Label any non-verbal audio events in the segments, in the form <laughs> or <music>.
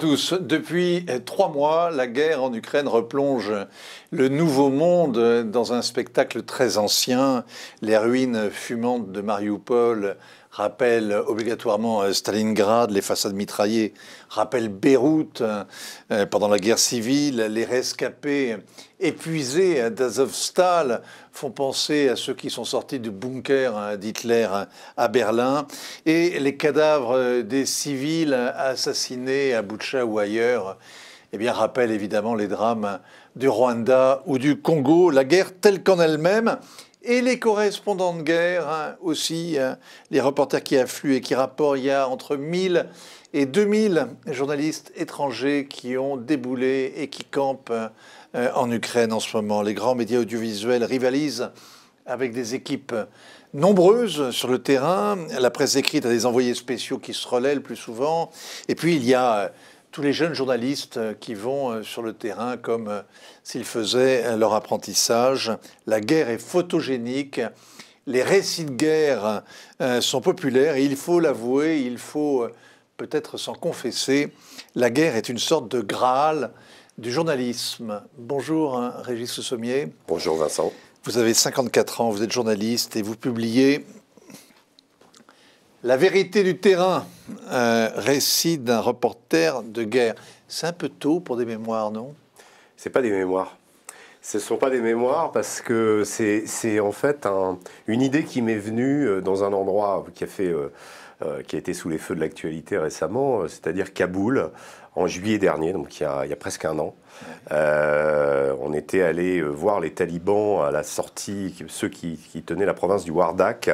tous. Depuis trois mois, la guerre en Ukraine replonge le nouveau monde dans un spectacle très ancien. Les ruines fumantes de Mariupol rappelle obligatoirement euh, Stalingrad, les façades mitraillées, rappelle Beyrouth euh, euh, pendant la guerre civile, les rescapés épuisés d'Azovstal font penser à ceux qui sont sortis du bunker hein, d'Hitler à Berlin et les cadavres des civils assassinés à Butcha ou ailleurs eh bien, rappellent évidemment les drames du Rwanda ou du Congo, la guerre telle qu'en elle-même et les correspondants de guerre hein, aussi, hein, les reporters qui affluent et qui rapportent, il y a entre 1000 et 2000 journalistes étrangers qui ont déboulé et qui campent euh, en Ukraine en ce moment. Les grands médias audiovisuels rivalisent avec des équipes nombreuses sur le terrain. La presse écrite a des envoyés spéciaux qui se relaient le plus souvent. Et puis il y a euh, tous les jeunes journalistes euh, qui vont euh, sur le terrain comme euh, s'ils faisaient leur apprentissage. La guerre est photogénique, les récits de guerre sont populaires et il faut l'avouer, il faut peut-être s'en confesser, la guerre est une sorte de Graal du journalisme. Bonjour hein, Régis Sommier. Bonjour Vincent. Vous avez 54 ans, vous êtes journaliste et vous publiez la vérité du terrain, euh, récit d'un reporter de guerre. C'est un peu tôt pour des mémoires, non C'est pas des mémoires. Ce ne sont pas des mémoires parce que c'est en fait une idée qui m'est venue euh, dans un endroit qui a, euh, euh, qui a été sous les feux de l'actualité récemment, c'est-à-dire Kaboul, en juillet dernier, donc il y a, presque un an. on était allé voir les talibans à la sortie, ceux qui tenaient la province du Wardak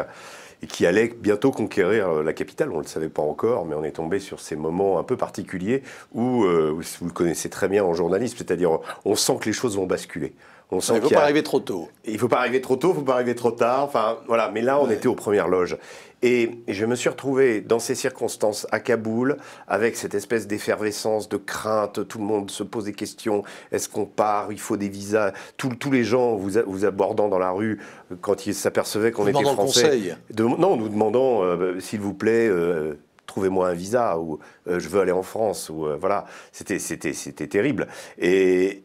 et qui allait bientôt conquérir euh, la capitale. On ne le savait pas encore, mais on est tombé sur ces moments un peu particuliers euh, où, vous le connaissez très bien en journalisme, c'est-à-dire on sent que les choses vont basculer. On sent il ne faut pas arriver trop tôt. Il ne faut pas arriver trop tôt, il ne faut pas arriver trop tard. Enfin, voilà. Mais là, on était aux premières loges. Et je me suis retrouvé dans ces circonstances à Kaboul, avec cette espèce d'effervescence, de crainte, tout le monde se pose des questions, est-ce qu'on part, il faut des visas, tous les gens vous, vous, abordant dans la rue, quand ils s'apercevaient qu'on était français, de, non, nous demandant, euh, bah, s'il vous plaît, euh, trouvez-moi un visa ou euh, je veux aller en France ou voilà, c'était terrible. Et,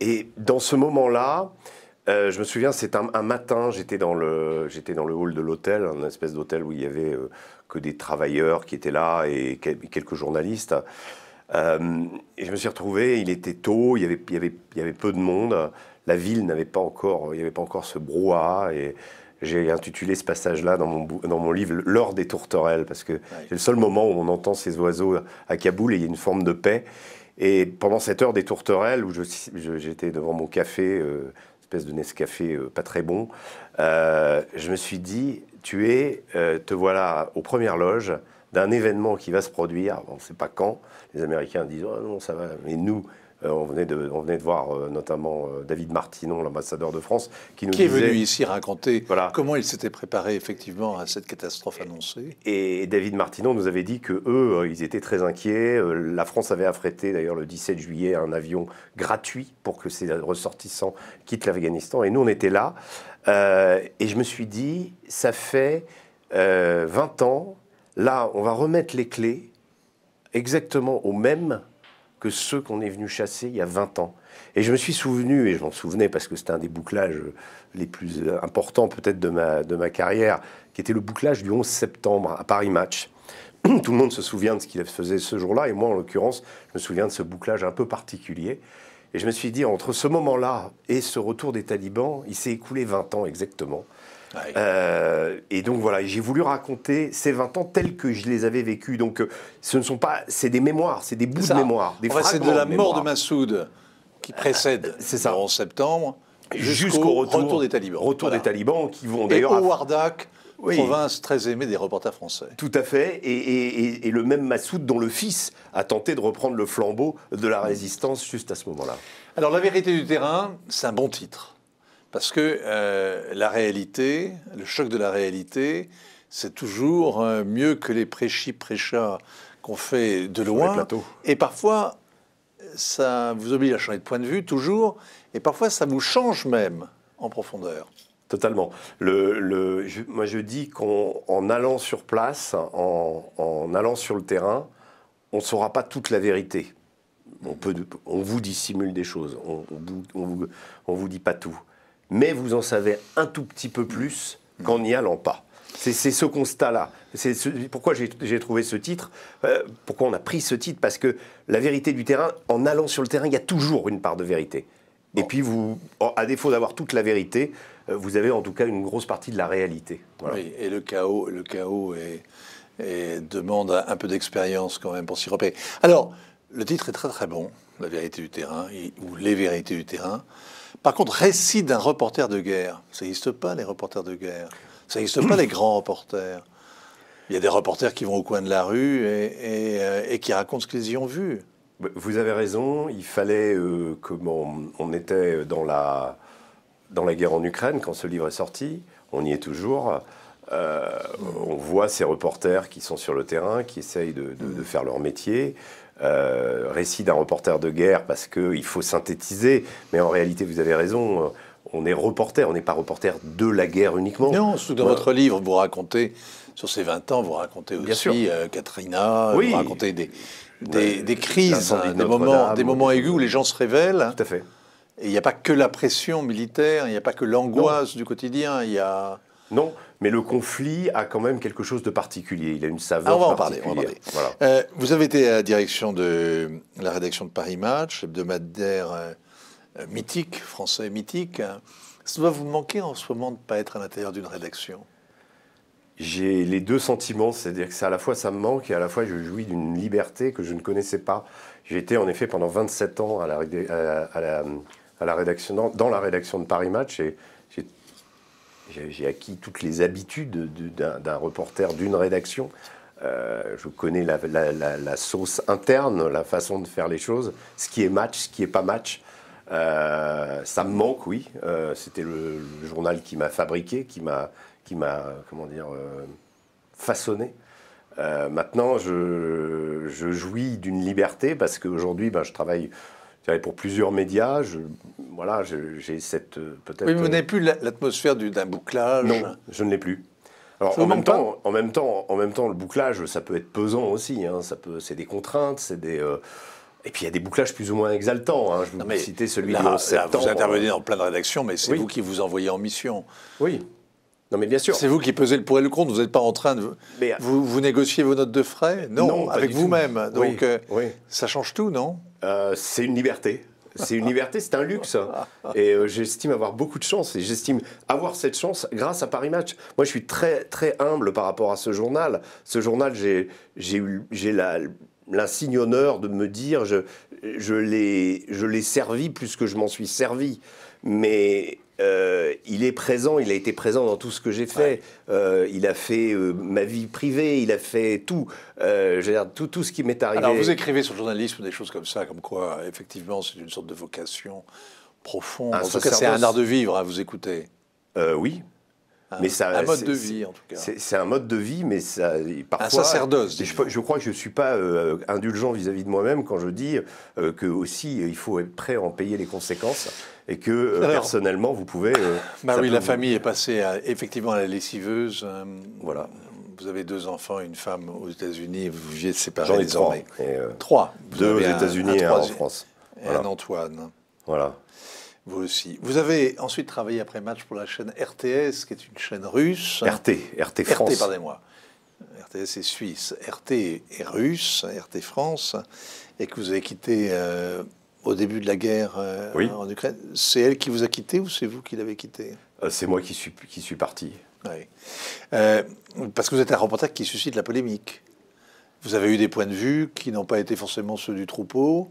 et dans ce moment-là, euh, je me souviens, c'est un, matin, j'étais dans, le, dans le hall de l'hôtel, un espèce d'hôtel où il n'y avait euh, que des travailleurs qui étaient là et quelques journalistes. Euh, et je me suis retrouvé, il était tôt, il y avait, y avait, peu de monde. La ville n'avait pas encore, il avait pas encore ce brouhaha. Et j'ai intitulé ce passage-là dans mon, dans mon livre L'heure des tourterelles, parce que c'est le seul moment où on entend ces oiseaux à Kaboul et il y a une forme de paix. Et pendant cette heure des tourterelles, où j'étais devant mon café, espèce de Nescafé euh, pas très bon, euh, je me suis dit, tu es, euh, te voilà aux premières loges d'un événement qui va se produire, on ne sait pas quand, les Américains disent, oh non, ça va, mais nous, euh, on, venait de, voir euh, notamment euh, David Martinon, l'ambassadeur de France, qui nous qui est venu ici raconter comment il s'était préparé effectivement à cette catastrophe annoncée. Et, David Martinon nous avait dit que eux, ils étaient très inquiets. La France avait affrété d'ailleurs le 17 juillet un avion gratuit pour que ses ressortissants quittent l'Afghanistan. Et nous, on était là. et je me suis dit, ça fait 20 ans, là, on va remettre les clés exactement au même que ceux qu'on est venu chasser il y a 20 ans. Et je me suis souvenu, et je m'en souvenais parce que c'était un des bouclages les plus euh, importants peut-être de ma, de ma carrière, qui était le bouclage du 11 septembre à Paris Match. <clears throat> Tout le monde se souvient de ce qu'il faisait ce jour-là, et moi en l'occurrence, je me souviens de ce bouclage un peu particulier. Et je me suis dit, entre ce moment-là et ce retour des talibans, il s'est écoulé 20 ans exactement. Euh, et donc voilà, j'ai voulu raconter ces 20 ans tels que je les avais vécus. Donc euh, ce ne sont pas, c'est des mémoires, c'est des bouts de mémoire, des C'est de la mort de Massoud qui euh, précède ça. le septembre jusqu'au retour, des talibans. Retour des talibans qui vont d'ailleurs. au Wardak, province très aimée des reporters français. Tout à fait, et, le même Massoud dont le fils a tenté de reprendre le flambeau de la résistance juste à ce moment-là. Alors la vérité du terrain, c'est un bon titre. Parce que euh, la réalité, le choc de la réalité, c'est toujours euh, mieux que les prêchis préchats qu'on fait de loin. Et parfois, ça vous oblige à changer de point de vue, toujours. Et parfois, ça vous change même en profondeur. Totalement. Le, moi, je dis qu'en allant sur place, en, allant sur le terrain, on ne saura pas toute la vérité. On, peut, on vous dissimule des choses, on ne on vous, dit pas tout mais vous en savez un tout petit peu plus qu'en n'y allant pas. C'est ce constat-là. C'est pourquoi j'ai trouvé ce titre, euh, pourquoi on a pris ce titre, parce que la vérité du terrain, en allant sur le terrain, il y a toujours une part de vérité. Et puis, vous, à défaut d'avoir toute la vérité, euh, vous avez en tout cas une grosse partie de la réalité. Oui, et le chaos, le chaos demande un peu d'expérience quand même pour s'y repérer. Alors, le titre est très très bon, La vérité du terrain, ou Les vérités du terrain. Par contre, récit d'un reporter de guerre, ça n'existe pas les reporters de guerre. Ça n'existe pas les <clears throat> grands reporters. Il y a des reporters qui vont au coin de la rue et, euh, qui racontent ce qu'ils y ont vu. Vous avez raison, il fallait euh, on était dans la, dans la guerre en Ukraine quand ce livre est sorti, on y est toujours. Euh, on voit ces reporters qui sont sur le terrain, qui essayent de faire leur métier. Euh, récit d'un reporter de guerre parce qu'il faut synthétiser, mais en réalité, vous avez raison. Euh, on est reporter, on n'est pas reporter de la guerre uniquement. Non, dans votre livre, vous racontez, sur ces 20 ans, vous racontez aussi euh, Katrina, vous racontez des, des, crises, des, moments, des moments aigus où les gens se révèlent. Tout à fait. Et il n'y a pas que la pression militaire, il n'y a pas que l'angoisse du quotidien, il y a... Non, mais le conflit a quand même quelque chose de particulier. Il a une saveur. Ah, on va en parler. Euh, vous avez été à la direction de la rédaction de Paris Match, hebdomadaire euh, mythique, français mythique. Ça doit vous manquer en ce moment de ne pas être à l'intérieur d'une rédaction j'ai les deux sentiments, c'est-à-dire que à la fois ça me manque et à la fois je jouis d'une liberté que je ne connaissais pas. J'ai été en effet pendant 27 ans à la, rédaction, dans, dans, la rédaction de Paris Match et j'ai acquis toutes les habitudes d'un reporter d'une rédaction. Euh, je connais la, sauce interne, la façon de faire les choses, ce qui est match, ce qui n'est pas match. Euh, ça me manque, oui. Euh, c'était le, journal qui m'a fabriqué, qui m'a, qui m'a, comment dire, façonné. maintenant, je, jouis d'une liberté parce qu'aujourd'hui, ben, je travaille pour plusieurs médias. Je, voilà, j'ai cette euh, peut-être. Oui, mais vous euh, n'avez plus l'atmosphère d'un bouclage. Non, je ne l'ai plus. en même, temps, en même, temps, en même temps, le bouclage, ça peut être pesant aussi. Hein. ça peut, c'est des contraintes, c'est des. Euh, et puis il y a des bouclages plus ou moins exaltants. Hein, je vous citer celui de vous intervenez dans plein de rédactions, mais c'est vous qui vous envoyez en mission. Oui. Non, mais bien sûr. C'est vous qui pesez le pour et le contre. Vous n'êtes pas en train de. vous, négociez vos notes de frais Non, avec vous-même. Donc oui, ça change tout, non C'est une liberté. C'est une liberté, c'est un luxe. Hein. Et euh, j'estime avoir beaucoup de chance. Et j'estime avoir cette chance grâce à Paris Match. Moi, je suis très, très humble par rapport à ce journal. Ce journal, j'ai, l'insigne honneur de me dire je, l'ai, je l'ai servi plus que je m'en suis servi. Mais euh, il est présent, il a été présent dans tout ce que j'ai fait. Euh, il a fait euh, ma vie privée, il a fait tout. je dire, tout, tout ce qui m'est arrivé. Alors, vous écrivez sur le journalisme des choses comme ça, comme quoi, effectivement, c'est une sorte de vocation profonde. Ah, en tout cas, c'est un art de vivre, à hein, vous écoutez. oui, mais un mode de vie, en tout cas. C'est un mode de vie, mais ça, parfois. Un sacerdoce. Je, je, crois que je ne suis pas euh, indulgent vis-à-vis de moi-même quand je dis qu'aussi, euh, que aussi euh, il faut être prêt à en payer les conséquences et que personnellement vous pouvez. <laughs> bah oui, la famille est passée effectivement à la lessiveuse. voilà. Vous avez deux enfants, une femme aux États-Unis, vous vivez séparés désormais. Trois. Et, trois. Deux aux États-Unis et un, en France. un Antoine. Voilà. Vous aussi. Vous avez ensuite travaillé après match pour la chaîne RTS, qui est une chaîne russe. RT, RT France. RT, pardonnez-moi. RTS est suisse, RT est russe, RT France, et que vous avez quitté euh, au début de la guerre euh, en Ukraine. C'est elle qui vous a quitté ou c'est vous qui l'avez quitté euh, C'est moi qui suis, qui suis parti. Oui. parce que vous êtes un reporter qui suscite la polémique. Vous avez eu des points de vue qui n'ont pas été forcément ceux du troupeau,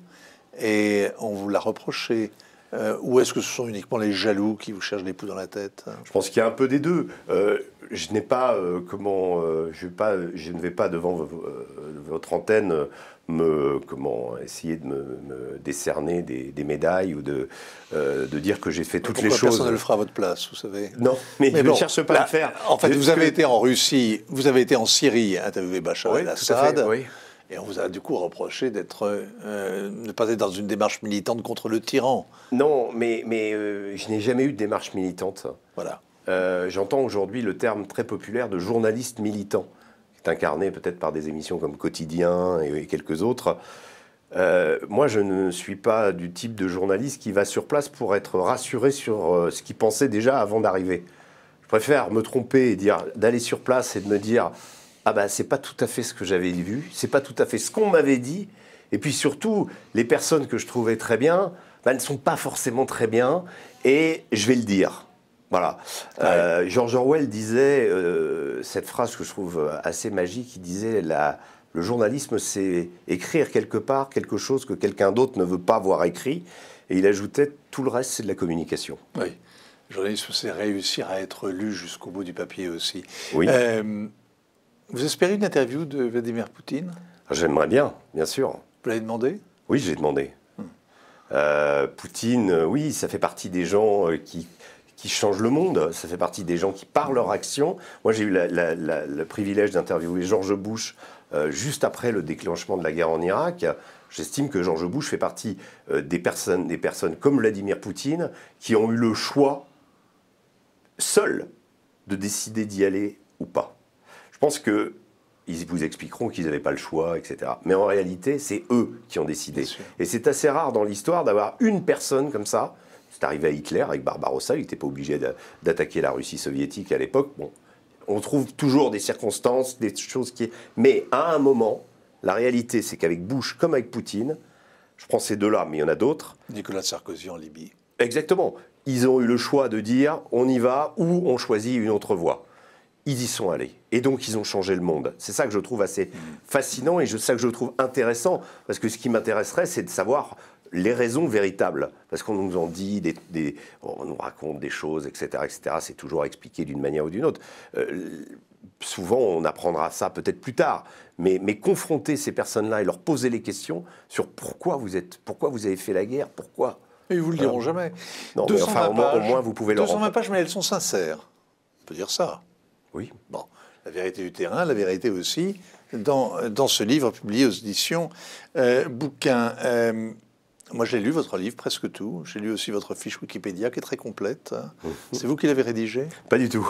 et on vous l'a reproché. Euh, ou est-ce que ce sont uniquement les jaloux qui vous cherchent des poux dans la tête hein Je pense qu'il y a un peu des deux. Euh, je n'ai pas euh, comment, je, pas, je ne vais pas devant votre antenne me comment essayer de me, décerner des, médailles ou de, de dire que j'ai fait toutes les choses. Personne ne le fera à votre place, vous savez. Non, mais, bon, ne cherche pas à le faire. En fait, vous avez été en Russie, vous avez été en Syrie, interviewé Bachar oui, el-Assad. Oui. Et on vous a du coup reproché d'être, euh, ne pas être dans une démarche militante contre le tyran. Non, mais, mais euh, je n'ai jamais eu de démarche militante. Voilà. Euh, j'entends aujourd'hui le terme très populaire de journaliste militant, qui est incarné peut-être par des émissions comme Quotidien et, et quelques autres. Euh, moi, je ne suis pas du type de journaliste qui va sur place pour être rassuré sur ce qu'il pensait déjà avant d'arriver. Je préfère me tromper et dire d'aller sur place et de me dire ah ben c'est pas tout à fait ce que j'avais vu, c'est pas tout à fait ce qu'on m'avait dit, et puis surtout les personnes que je trouvais très bien, ben, bah, ne sont pas forcément très bien, et je vais le dire. Voilà. Ah euh, George Orwell disait euh, cette phrase que je trouve euh, assez magique. Il disait la, le journalisme, c'est écrire quelque part quelque chose que quelqu'un d'autre ne veut pas voir écrit. Et il ajoutait tout le reste, c'est de la communication. Oui. Le journalisme, c'est réussir à être lu jusqu'au bout du papier aussi. Oui. Euh, vous espérez une interview de Vladimir Poutine J'aimerais bien, bien sûr. Vous l'avez demandé Oui, j'ai demandé. Hmm. Euh, Poutine, euh, oui, ça fait partie des gens euh, qui, changent le monde. Ça fait partie des gens qui, par leur action. Moi, j'ai eu le privilège d'interviewer George Bush juste après le déclenchement de la guerre en Irak. J'estime que George Bush fait partie des, personnes, des personnes comme Vladimir Poutine qui ont eu le choix, seul, de décider d'y aller ou pas. Je pense que ils vous expliqueront qu'ils n'avaient pas le choix, etc. Mais en réalité, c'est eux qui ont décidé. Et c'est assez rare dans l'histoire d'avoir une personne comme ça. C'est arrivé à Hitler avec Barbarossa, il n'était pas obligé d'attaquer la Russie soviétique à l'époque. Bon, on trouve toujours des circonstances, des choses qui. Mais à un moment, la réalité, c'est qu'avec Bush comme avec Poutine, je prends ces deux-là, mais il y en a d'autres. Nicolas Sarkozy en Libye. Exactement. Ils ont eu le choix de dire on y va ou on choisit une autre voie. Ils y sont allés. Et donc, ils ont changé le monde. C'est ça que je trouve assez mm. fascinant et c'est ça que je trouve intéressant, parce que ce qui m'intéresserait, c'est de savoir les raisons véritables. Parce qu'on nous en dit, des, on nous raconte des choses, etc. etc. C'est toujours expliqué d'une manière ou d'une autre. Euh, souvent, on apprendra ça peut-être plus tard. Mais, mais confronter ces personnes-là et leur poser les questions sur pourquoi vous, êtes, pourquoi vous avez fait la guerre, pourquoi. Et ils vous le diront euh, jamais. Non, enfin, au, moins, vous pouvez leur. ma pages, mais elles sont sincères. On peut dire ça. Oui. Bon la vérité du terrain, la vérité aussi, dans, dans ce livre publié aux éditions euh, Bouquin. Euh, moi, j'ai lu votre livre, presque tout. J'ai lu aussi votre fiche Wikipédia, qui est très complète. Mhm. C'est vous qui l'avez rédigée Pas du tout.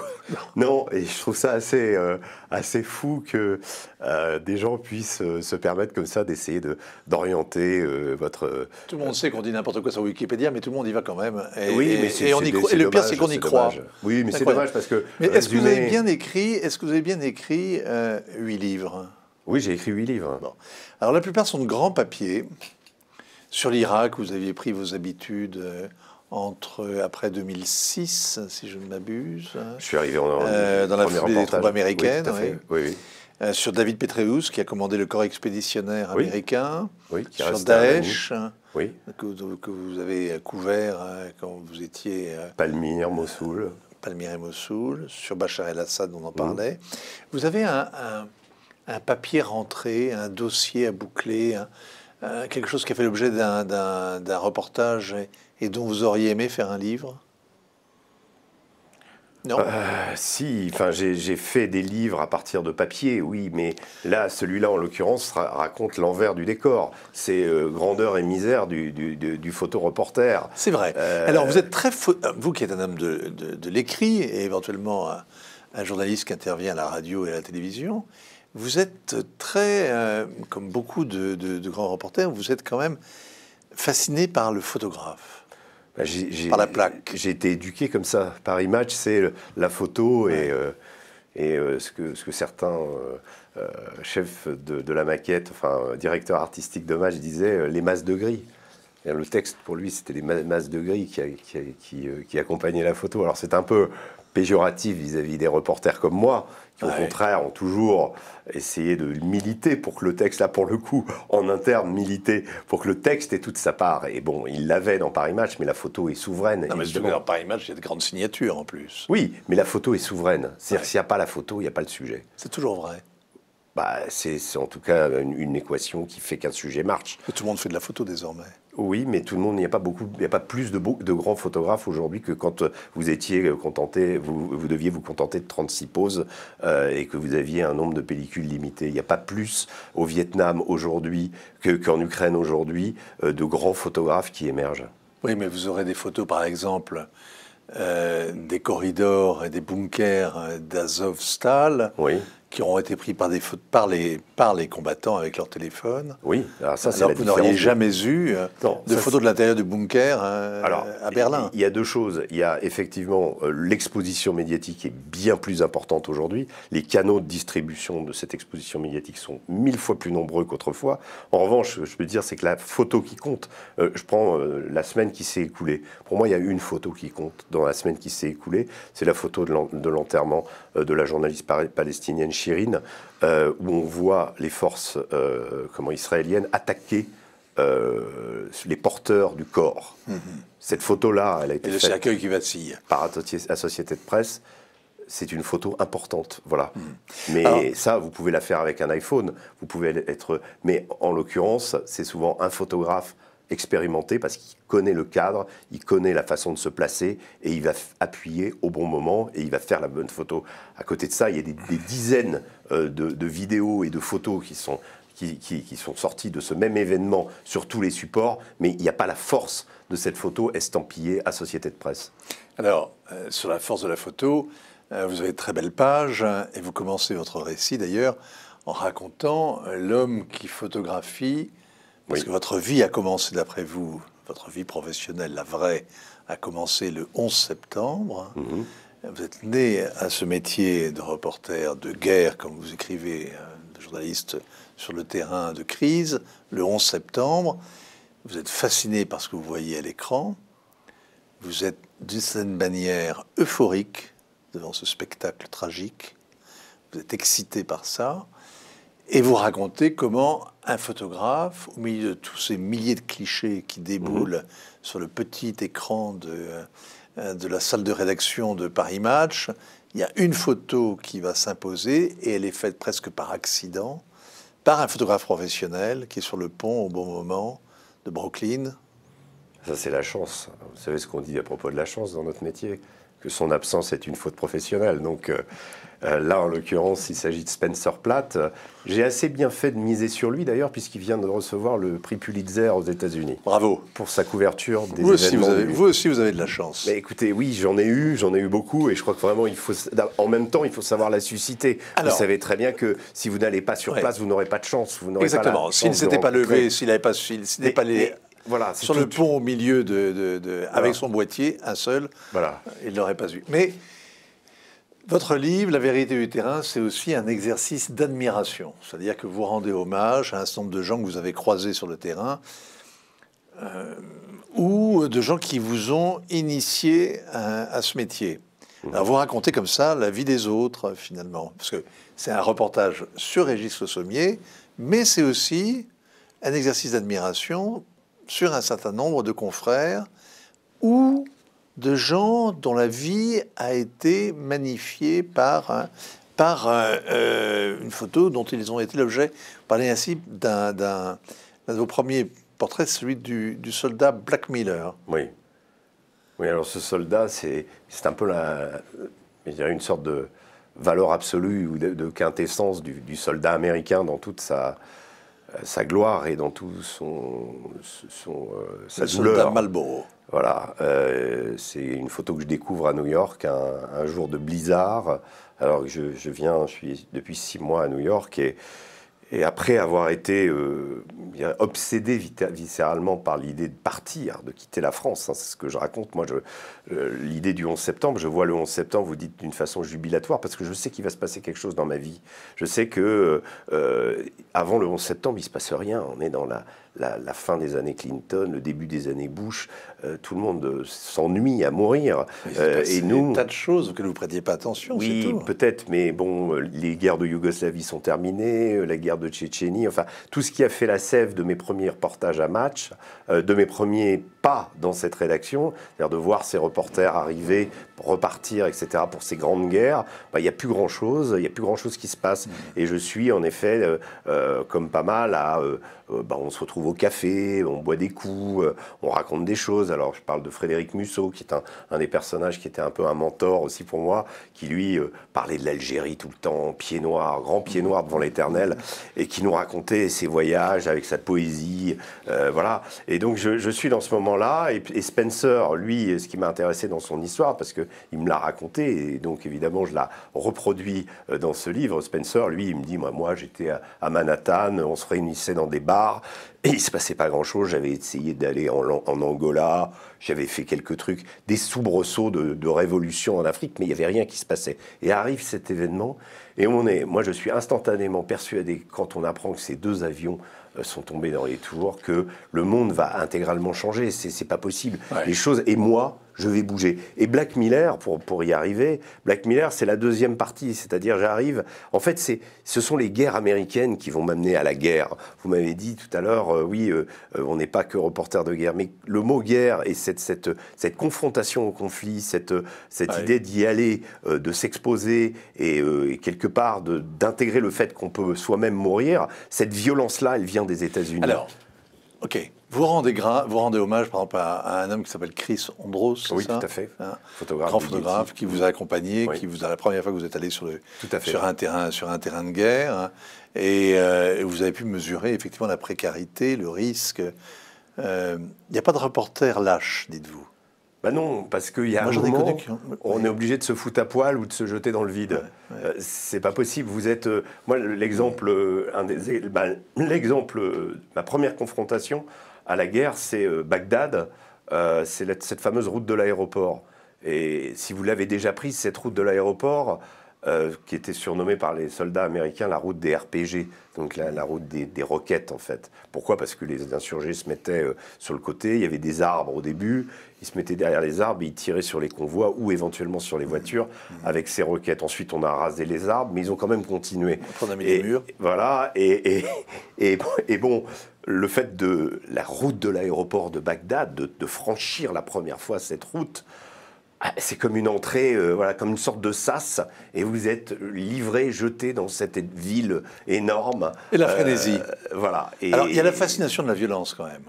non, et je trouve ça assez, euh, assez fou que euh, des gens puissent euh, se permettre comme ça d'essayer d'orienter votre... Tout le monde sait qu'on dit n'importe quoi sur Wikipédia, mais tout le monde y va quand même. Et, oui, mais et, on y et le pire, c'est qu'on y croit. Oui, mais c'est dommage parce que... Mais est-ce que vous avez bien écrit, est-ce que vous avez bien écrit huit livres Oui, j'ai écrit huit livres. Alors, la plupart sont de grands papiers. Sur l'Irak, vous aviez pris vos habitudes euh, entre euh, après 2006, si je ne m'abuse. Je suis arrivé euh, dans la foulée des troupes américaines. sur David Petreus, qui a commandé le corps expéditionnaire américain. sur Daesh. Oui. Que, vous avez couvert quand vous étiez. Palmyre, Mossoul. Palmyre et Mossoul. Sur Bachar el-Assad, on en mm. parlait. Vous avez un, papier rentré, un dossier à boucler. Euh, quelque chose qui a fait l'objet d'un reportage et, dont vous auriez aimé faire un livre non euh, Si, enfin, j'ai fait des livres à partir de papier, oui, mais là, celui-là, en l'occurrence, raconte l'envers du décor. C'est euh, grandeur et misère du, photoreporter. C'est vrai. Alors, vous êtes très... Vous qui êtes un homme de, l'écrit et éventuellement un, journaliste qui intervient à la radio et à la télévision, vous êtes très, euh, comme beaucoup de, grands reporters, vous êtes quand même fasciné par le photographe. Bah, par la plaque. J'ai été éduqué comme ça. Par image, c'est la photo et, euh, et euh, ce, que, ce, que, certains chefs de, la maquette, enfin directeurs artistiques de match disaient, les masses de gris. Le texte, pour lui, c'était les masses de gris qui, qui, qui accompagnaient la photo. Alors, c'est un peu vis-à-vis des reporters comme moi, qui au contraire ont toujours essayé de militer pour que le texte, là pour le coup, en interne, militer pour que le texte ait toute sa part. Et bon, il l'avait dans Paris Match, mais la photo est souveraine. Non, mais dans Paris Match, il y a de grandes signatures en plus. Oui, mais la photo est souveraine. C'est-à-dire, s'il n'y a pas la photo, il n'y a pas le sujet. C'est toujours vrai. Bah, c'est en tout cas une, équation qui fait qu'un sujet marche. tout le monde fait de la photo désormais. Oui, mais tout le monde, il n'y a pas beaucoup, il n'y a pas plus de, grands photographes aujourd'hui que quand euh, vous étiez euh, contenté, vous, deviez vous contenter de 36 poses euh, et que vous aviez un nombre de pellicules limité. Il n'y a pas plus au Vietnam aujourd'hui qu'en Ukraine aujourd'hui de grands photographes qui émergent. Oui, mais vous aurez des photos, par exemple, des corridors et des bunkers d'Azovstal. Oui qui auront été pris par, des, par, les, par les combattants avec leur téléphone. Oui, alors ça, c'est alors vous n'auriez jamais eu euh, de photos de l'intérieur du bunker hein, à Berlin. Il y a deux choses. Il y a effectivement euh, l'exposition médiatique est bien plus importante aujourd'hui. Les canaux de distribution de cette exposition médiatique sont mille fois plus nombreux qu'autrefois. En revanche, je peux dire, c'est que la photo qui compte. Euh, je prends la semaine qui s'est écoulée. Pour moi, il y a une photo qui compte dans la semaine qui s'est écoulée. C'est la photo de l'enterrement de la journaliste palestinienne Chirine, euh, où on voit les forces euh, comment, israéliennes attaquer euh, les porteurs du corps. Mhm. Cette photo-là, elle a été faite qui par la société de presse. C'est une photo importante, voilà. Mhm. Mais ça, vous pouvez la faire avec un iPhone. Vous pouvez être, mais en l'occurrence, c'est souvent un photographe expérimenté parce qu'il connaît le cadre, il connaît la façon de se placer et il va appuyer au bon moment et il va faire la bonne photo. À côté de ça, il y a des, dizaines euh, de, vidéos et de photos qui sont, qui, sont sorties de ce même événement sur tous les supports, mais il n'y a pas la force de cette photo estampillée à Société de Presse. Alors, euh, sur la force de la photo, euh, vous avez de très belles pages hein, et vous commencez votre récit d'ailleurs en racontant l'homme qui photographie parce que votre vie a commencé, d'après vous, votre vie professionnelle, la vraie, a commencé le 11 septembre. Mhm. Vous êtes né à ce métier de reporter de guerre, comme vous écrivez, euh, de journaliste sur le terrain de crise, le 11 septembre. Vous êtes fasciné par ce que vous voyez à l'écran. Vous êtes d'une certaine manière euphorique devant ce spectacle tragique. Vous êtes excité par ça et vous racontez comment un photographe, au milieu de tous ces milliers de clichés qui déboulent mhm. sur le petit écran de, euh, de, la salle de rédaction de Paris Match, il y a une photo qui va s'imposer et elle est faite presque par accident par un photographe professionnel qui est sur le pont au bon moment de Brooklyn. Ça, c'est la chance. Vous savez ce qu'on dit à propos de la chance dans notre métier que son absence est une faute professionnelle. Donc euh, euh, là, en l'occurrence, il s'agit de Spencer Platt. J'ai assez bien fait de miser sur lui d'ailleurs, puisqu'il vient de recevoir le prix Pulitzer aux États-Unis. Bravo pour sa couverture des vous événements. Aussi, vous, avez, aussi, vous avez de la chance. Mais écoutez, oui, j'en ai eu, j'en ai eu beaucoup, et je crois que vraiment, il faut, en même temps, il faut savoir la susciter. vous savez très bien que si vous n'allez pas sur place, vous n'aurez pas de chance. exactement. S'il ne s'était pas levé, s'il n'avait pas, s'il n'était pas les sur le pont au milieu, de, avec son boîtier, un seul. Voilà. Il ne l'aurait pas eu. Mais votre livre, La vérité du terrain, c'est aussi un exercice d'admiration. C'est-à-dire que vous rendez hommage à un certain nombre de gens que vous avez croisés sur le terrain. Euh, ou de gens qui vous ont initié à, ce métier. Mmh. Alors vous racontez comme ça la vie des autres, finalement. Parce que c'est un reportage sur Régis Le Sommier, mais c'est aussi un exercice d'admiration sur un certain nombre de confrères ou de gens dont la vie a été magnifiée par, par euh, une photo dont ils ont été l'objet. Parlez ainsi d'un de vos premiers portraits, celui du, du, soldat Black Miller. Oui. Oui, alors ce soldat, c'est un peu la, une sorte de valeur absolue ou de, quintessence du, du, soldat américain dans toute sa, euh, sa gloire et dans tout son, son euh, sa le douleur. Voilà, euh, c'est une photo que je découvre à New York un, jour de blizzard. Alors que je, viens, je suis depuis six mois à New York et, et après avoir été euh, obsédé viscéralement par l'idée de partir, de quitter la France. Hein, c'est ce que je raconte. Moi, euh, l'idée du 11 septembre, je vois le 11 septembre, vous dites d'une façon jubilatoire, parce que je sais qu'il va se passer quelque chose dans ma vie. Je sais que euh, avant le 11 septembre, il se passe rien. On est dans la la, fin des années Clinton, le début des années Bush, euh, tout le monde euh, s'ennuie à mourir. Euh, et nous, un tas de choses que vous prêtiez pas attention. Oui, peut-être, mais bon, les guerres de Yougoslavie sont terminées, la guerre de Tchétchénie, enfin tout ce qui a fait la sève de mes premiers reportages à match euh, de mes premiers pas dans cette rédaction, c'est-à-dire de voir ces reporters arriver, repartir, etc., pour ces grandes guerres, bah, il n'y a plus grand-chose, il n'y a plus grand-chose qui se passe. Et je suis, en effet, euh, euh, comme pas mal, à, bah, on se retrouve au café, on boit des coups, on raconte des choses. Alors, je parle de Frédéric Musso, qui est un, des personnages qui était un peu un mentor aussi pour moi, qui, lui, parlait de l'Algérie tout le temps, pied noir, grand pied noir devant l'éternel, et qui nous racontait ses voyages avec sa poésie, voilà. Et donc je, suis dans ce moment-là, et, Spencer, lui, ce qui m'a intéressé dans son histoire, parce qu'il me l'a raconté, et donc évidemment je la reproduis euh, dans ce livre, Spencer, lui, il me dit, moi, moi j'étais à, Manhattan, on se réunissait dans des bars, et il se passait pas grand-chose. J'avais essayé d'aller en, Angola, j'avais fait quelques trucs, des soubresauts de, de révolution en Afrique, mais il n'y avait rien qui se passait. Et arrive cet événement, et on est, moi je suis instantanément persuadé, quand on apprend que ces deux avions sont tombés dans les tours, que le monde va intégralement changer. C'est pas possible. Les choses. Et moi, je vais bouger. Et Black Miller, pour, y arriver, Black Miller, c'est la deuxième partie, c'est-à-dire j'arrive. En fait, c'est, ce sont les guerres américaines qui vont m'amener à la guerre. Vous m'avez dit tout à l'heure, euh, oui, euh, euh, on n'est pas que reporter de guerre, mais le mot guerre et cette, confrontation au conflit, cette, cette idée d'y aller, de s'exposer et, quelque part d'intégrer le fait qu'on peut soi-même mourir, cette violence-là, elle vient des États-Unis. Ok. Vous rendez, vous rendez hommage, par exemple, à, un homme qui s'appelle Chris Andros, Oui, tout à fait. Hein photographe grand photographe qui vous a accompagné, qui vous a la première fois que vous êtes allé sur, le, sur un terrain, sur un terrain de guerre, hein. euh, et vous avez pu mesurer effectivement la précarité, le risque. Euh, il n'y a pas de reporter lâche, dites-vous. Bah non, parce qu'il y a un moment, hein. on est obligé de se foutre à poil ou de se jeter dans le vide. Euh, c'est pas possible. Vous êtes, euh, moi, l'exemple, euh, des... Eh ben, l'exemple, ma première confrontation à la guerre, c'est Bagdad, c'est cette fameuse route de l'aéroport. Et si vous l'avez déjà prise, cette route de l'aéroport, euh, qui était surnommée par les soldats américains la route des RPG, donc la, route des, roquettes en fait. Pourquoi Parce que les insurgés se mettaient euh, sur le côté, il y avait des arbres au début, ils se mettaient derrière les arbres et ils tiraient sur les convois ou éventuellement sur les mmh. voitures mmh. avec ces roquettes. Ensuite, on a rasé les arbres, mais ils ont quand même continué. On a mis des murs. Voilà, <laughs> et, et, bon, le fait de la route de l'aéroport de Bagdad, de franchir la première fois cette route, ah, c'est comme une entrée, euh, voilà, comme une sorte de sas, et vous êtes livré, jeté dans cette ville énorme. Et la euh, frénésie. voilà. Alors, il y a la fascination de la violence quand même.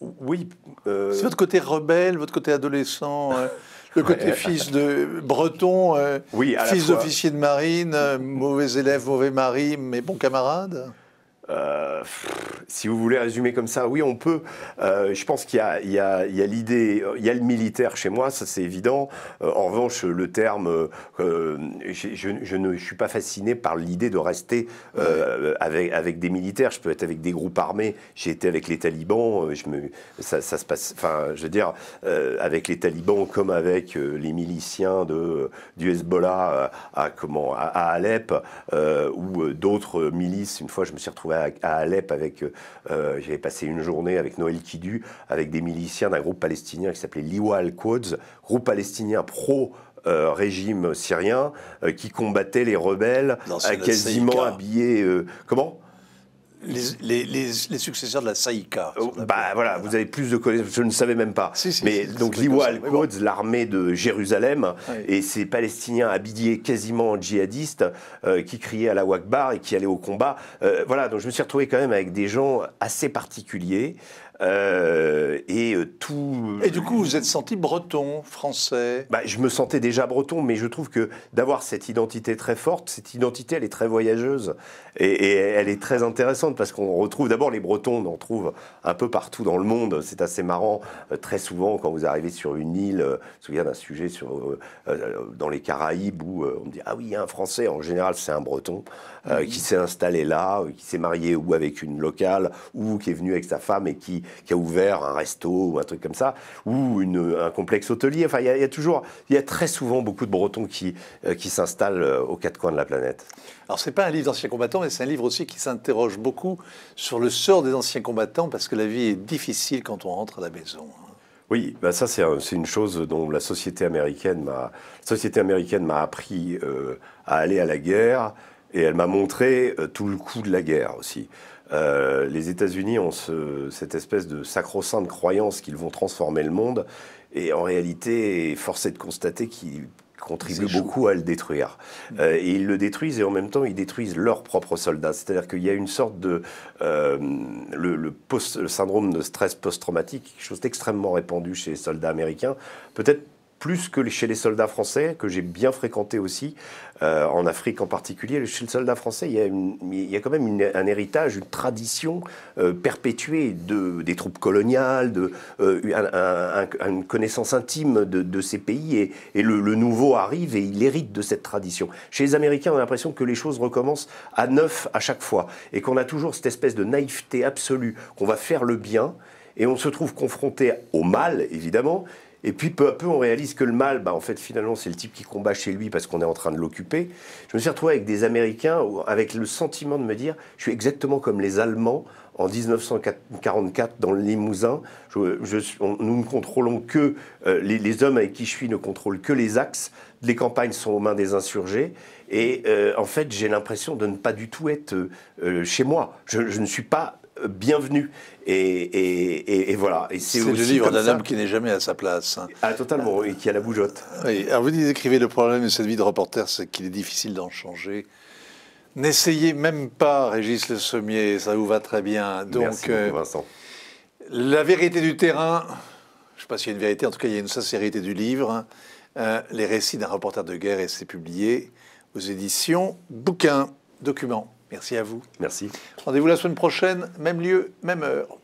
Oui. Euh, c'est votre côté rebelle, votre côté adolescent. le côté fils de breton, fils d'officier de marine, mauvais élève, mauvais mari, mais bon camarade euh, si vous voulez résumer comme ça, oui, on peut. Euh, je pense qu'il y a, l'idée, euh, il, y a le militaire chez moi, ça c'est évident. en revanche, le terme, je, ne suis pas fasciné par l'idée de rester avec, avec, des militaires. Je peux être avec des groupes armés. J'ai été avec les talibans. Je me, ça, se passe. Enfin, je veux dire, avec les talibans comme avec les miliciens de du Hezbollah à, comment à Alep ou d'autres milices. Une fois, je me suis retrouvé à, Alep avec, euh, euh, j'avais passé une journée avec Noël Kidu, avec des miliciens d'un groupe palestinien qui s'appelait Liwa al-Quds, groupe palestinien pro régime syrien euh, qui combattait les rebelles, quasiment habillés. comment les, successeurs de la Saïka. Oh, bah voilà, vous avez plus de connaissances, je ne savais même pas. mais donc l'Iwa al-Quds, l'armée de Jérusalem, et ces Palestiniens habillés quasiment djihadistes euh, qui criaient à la Wakbar et qui allaient au combat. Euh, voilà, donc je me suis retrouvé quand même avec des gens assez particuliers. Euh, et euh, tout. Et du coup, vous êtes senti breton, français bah, Je me sentais déjà breton, mais je trouve que d'avoir cette identité très forte, cette identité, elle est très voyageuse. Et, elle est très intéressante parce qu'on retrouve d'abord les bretons, on en trouve un peu partout dans le monde. C'est assez marrant. Euh, très souvent, quand vous arrivez sur une île, je me souviens d'un sujet sur, dans les Caraïbes où on me dit Ah oui, il y a un français. En général, c'est un breton qui s'est installé là, qui s'est marié ou avec une locale, ou qui est venu avec sa femme et qui qui a ouvert un resto ou un truc comme ça, ou un complexe hôtelier. Enfin, il y, a, toujours, il y a très souvent beaucoup de Bretons qui, euh, qui s'installent euh, aux quatre coins de la planète. Alors, n'est pas un livre d'anciens combattants, mais c'est un livre aussi qui s'interroge beaucoup sur le sort des anciens combattants, parce que la vie est difficile quand on rentre à la maison. Hein. Oui, bah, ça c'est une chose dont la société américaine m'a société américaine m'a appris euh, à aller à la guerre et elle m'a montré tout le coût de la guerre aussi. Euh, les États-Unis ont cette espèce de sacro-sainte croyance qu'ils vont transformer le monde, et en réalité, force de constater qu'ils contribuent beaucoup à le détruire. Mm. Euh, et ils le détruisent et en même temps ils détruisent leurs propres soldats. C'est-à-dire qu'il y a une sorte de euh, le, syndrome de stress post-traumatique, quelque chose d'extrêmement répandu chez les soldats américains. Peut-être plus que chez les soldats français, que j'ai bien fréquenté aussi, euh, en Afrique en particulier. Chez les soldats français, il y a, quand même un héritage, une tradition euh, perpétuée de, des troupes coloniales, de, euh, une connaissance intime de, ces pays, et, le, nouveau arrive et il hérite de cette tradition. Chez les Américains, on a l'impression que les choses recommencent à neuf à chaque fois, et qu'on a toujours cette espèce de naïveté absolue, qu'on va faire le bien et on se trouve confronté au mal, évidemment, et puis peu à peu, on réalise que le mal, bah, en fait, finalement, c'est le type qui combat chez lui parce qu'on est en train de l'occuper. Je me suis retrouvé avec des Américains, avec le sentiment de me dire, je suis exactement comme les Allemands en 1944 dans le Limousin. Je, nous ne contrôlons que, euh, les, hommes avec qui je suis ne contrôlent que les axes. Les campagnes sont aux mains des insurgés. Et euh, en fait, j'ai l'impression de ne pas du tout être euh, chez moi. je ne suis pas bienvenue. Et, voilà. Et c'est le livre d'un homme qui n'est jamais à sa place. Hein. Ah, totalement, et qui a la bougeotte. Alors vous décrivez le problème de cette vie de reporter, c'est qu'il est difficile d'en changer. N'essayez même pas, Régis Le Sommier, ça vous va très bien. Donc, Merci euh, La vérité du terrain, je ne sais pas s'il y a une vérité, en tout cas, il y a une sincérité du livre. Hein. Euh, les récits d'un reporter de guerre, et c'est publié aux éditions Bouquin, Documents. Merci à vous. Merci. Rendez-vous la semaine prochaine, même lieu, même heure.